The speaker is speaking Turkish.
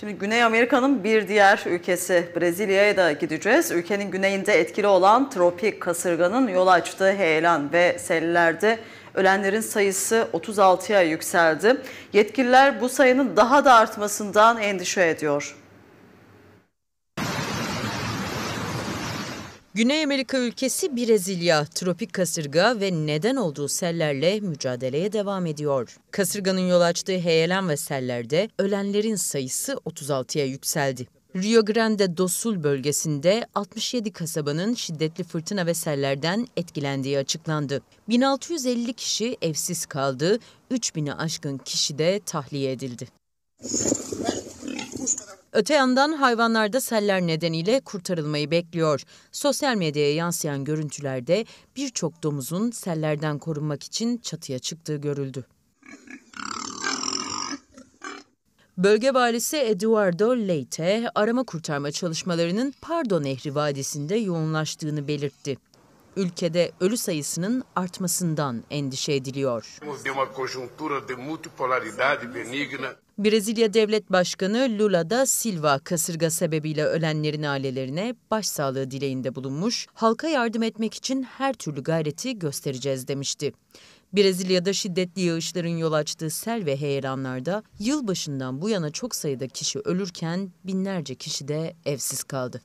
Şimdi Güney Amerika'nın bir diğer ülkesi Brezilya'ya da gideceğiz. Ülkenin güneyinde etkili olan tropik kasırganın yol açtığı heyelan ve sellerde ölenlerin sayısı 36'ya yükseldi. Yetkililer bu sayının daha da artmasından endişe ediyor. Güney Amerika ülkesi Brezilya, tropik kasırga ve neden olduğu sellerle mücadeleye devam ediyor. Kasırganın yol açtığı heyelan ve sellerde ölenlerin sayısı 36'ya yükseldi. Rio Grande do Sul bölgesinde 67 kasabanın şiddetli fırtına ve sellerden etkilendiği açıklandı. 1650 kişi evsiz kaldı, 3000'i aşkın kişi de tahliye edildi. Öte yandan hayvanlarda seller nedeniyle kurtarılmayı bekliyor. Sosyal medyaya yansıyan görüntülerde birçok domuzun sellerden korunmak için çatıya çıktığı görüldü. Bölge valisi Eduardo Leite arama kurtarma çalışmalarının Pardo Nehri Vadisi'nde yoğunlaştığını belirtti ülkede ölü sayısının artmasından endişe ediliyor. Brezilya Devlet Başkanı Lula da Silva kasırga sebebiyle ölenlerin ailelerine başsağlığı dileğinde bulunmuş, halka yardım etmek için her türlü gayreti göstereceğiz demişti. Brezilya'da şiddetli yağışların yol açtığı sel ve heyelanlarda yılbaşından bu yana çok sayıda kişi ölürken binlerce kişi de evsiz kaldı.